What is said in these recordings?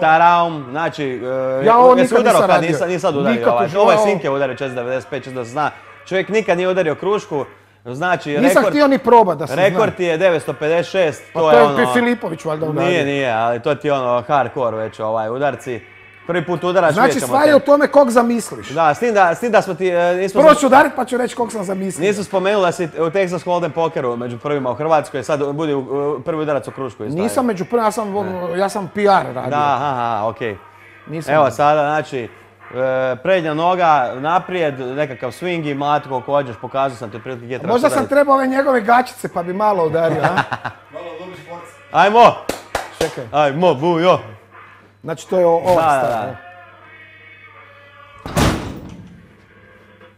Taraum! znači, e, ja ovo jesi udarao nisam kad pa nisam, nisam udario, ovaj, ovo ovaj ono- je Sinke udario 695, čisto da se zna. Čovjek nikad nije udario krušku, Znači, Nisam htio ni proba da se Rekord ti je 956, pa to, to je ono... Filipović valjda udario. Nije, nije, ali to ti je ono hardcore već ovaj udarci. Prvi put udaraš, Znači, stvar je u tome kog zamisliš. Da, s tim da, da smo ti... E, Prvo ću udarit pa ću reći kog sam zamislio. Nisu spomenuli da si u Texas Hold'em pokeru među prvima u Hrvatskoj, sad budi prvi udarac u Krušku. Nisam među prvima, ja sam, ja sam PR radio. Da, aha, okej. Evo, sada, znači, E, prednja noga naprijed, nekakav swing i mati koliko hođeš, pokazao sam ti otprilike gdje treba Možda sam trebao ove njegove gačice pa bi malo udario, a? malo lubi sport. Ajmo! Čekaj. Ajmo, bujo! Znači to je ova strana.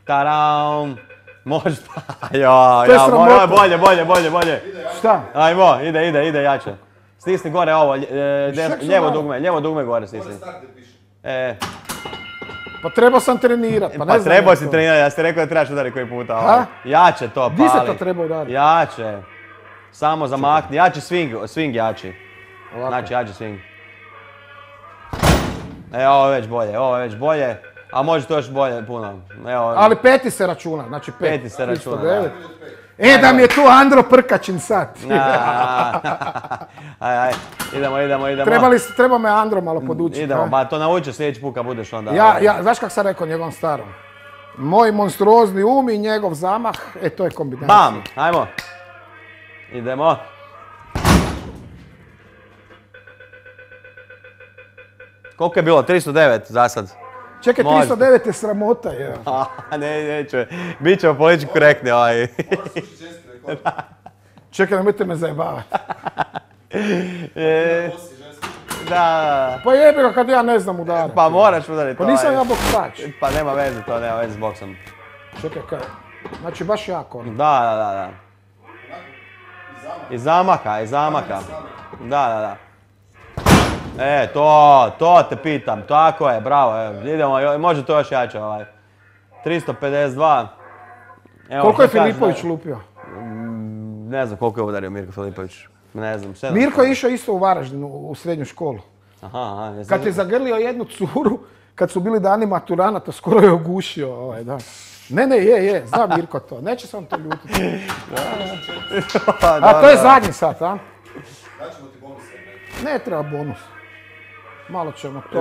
Taraum! Možda, jo, ja, moj, bolje, bolje, bolje, bolje. bolje. Šta? Ajmo, ide, ide, ide, jače. Stisni gore ovo, ljevo e, dugme, ljevo dugme gore stisni. E. Pa trebao sam trenirat, pa ne Pa znam trebao si trenirat, ja ste rekao da trebaš udariti koji puta. Ovaj. Ha? će to, pali. Di se to treba udariti? Jače. Samo zamakni, jači swing, swing jači. Ovako. Znači jači swing. E, ovo je već bolje, ovo je već bolje. A može to još bolje puno. Evo, Ali peti se računa, znači Peti se računa, E, da mi je tu Andro Prkačin sad. aj, aj. Idemo, idemo, idemo. Trebali, treba me Andro malo podučiti. Mm, idemo, ne? ba to nauči sljedeći put kad budeš onda. Ja, ja, znaš kak sam rekao njegovom starom? Moj monstruozni um i njegov zamah, e to je kombinacija. Bam, ajmo. Idemo. Koliko je bilo? 309 za sad. Čekaj, 309 je sramota, je. A, ne, neće. Bićemo politički korektni ovaj. Čekaj, nemojte me zajebavati. Pa e, da. Pa jebi ga kad ja ne znam udarati. Pa moraš udariti. Pa ovaj. nisam ja boksač. Pa nema veze, to nema veze s boksom. Čekaj, kaj? Znači baš jako. Ono. Da, da, da. da. zamaka, i zamaka. Da, da, da. E, to, to te pitam, tako je, bravo, idemo, može to još jače, ovaj. 352. Evo, koliko je Filipović lupio? Mm, ne znam koliko je udario Mirko Filipović. Ne znam, Mirko je išao isto u Varaždinu u srednju školu. Aha, aha. Je kad je zagrlio jednu curu, kad su bili dani to skoro je ogušio ovaj, da. Ne, ne, je, je, zna Mirko to. Neće se on to ljutiti. a to je zadnji sat, a? Ne treba bonus. Malo ćemo to.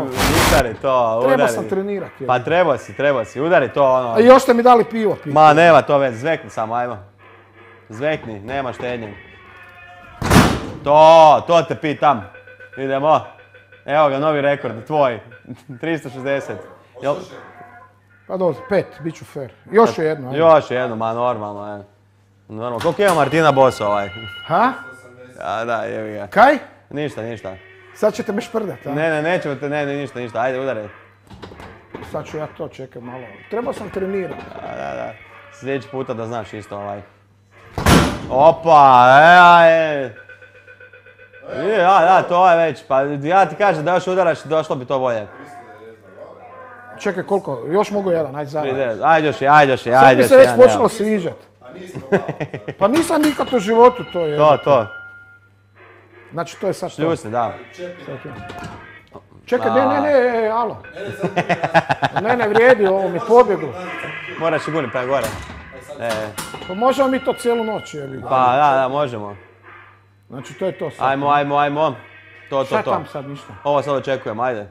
Udari to, udari. Treba sam trenirati. Pa treba si, treba si. Udari to ono. A još ste mi dali pivo Ma nema to već, zvekni samo, ajmo. Zvekni, nema štednje. To, to te pitam. Idemo. Evo ga, novi rekord, tvoj. 360. Pa dobro, pet, bit ću fair. Još je jedno. Ajde. Još jedno, ma normalno je. Normalno. Koliko ima Martina Bosa ovaj? Ha? A da, jevi ga. Kaj? Ništa, ništa. Sad ćete me šprdat, a? Ne, ne, nećemo te, ne, ništa, ništa. Ajde, udaraj. Sad ću ja to čekaj malo. Trebao sam trenirati. Da, da, da. Sljedeći puta da znaš isto ovaj. Opa, e, e. Ja da, to je već, pa ja ti kažem da još udaraš, došlo bi to bolje. Čekaj, koliko? Još mogu jedan, ajde zajedno. Ajde još, ajde još, ajde Sad mi se već počelo sviđat. Pa nisam nikad u životu to je. To, to. Znači to je sad što? da. Čekaj, ne, ne, ne, e, e, alo. Ne, ne vrijedi ovo, mi pobjegu. Moraš i pa je gore. E. Pa možemo mi to cijelu noć, Pa da, da, možemo. Znači to je to sad. Ajmo, ajmo, ajmo. To, to, Šta to. tam sad ništa? Ovo sad očekujem, ajde.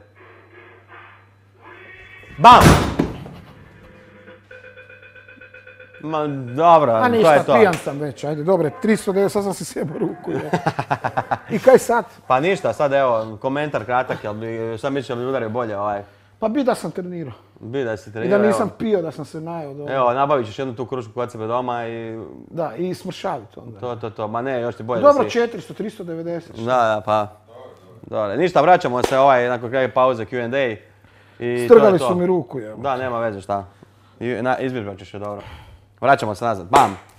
BAM! Ma, dobro, to je to. Pa ništa, pijan sam već, ajde, dobre, 309, sad sam se sjebao ruku. Je. I kaj sad? Pa ništa, sad evo, komentar kratak, jel bi, šta misliš, da bi udario bolje ovaj? Pa bi da sam trenirao. Bi da si trenirao. I da nisam pio, da sam se najao do... Evo, nabavit ćeš jednu tu krušku kod sebe doma i... Da, i smršavit onda. To, to, to. Ma ne, još ti bolje Dobro, da si... 400, 390. Da, da, pa. Dobro, ništa, vraćamo se ovaj, nakon kraja pauze Q&A. I Strgali su mi ruku, Da, nema veze šta. Izbježba ćeš je dobro. Vraćamo se nazad, bam!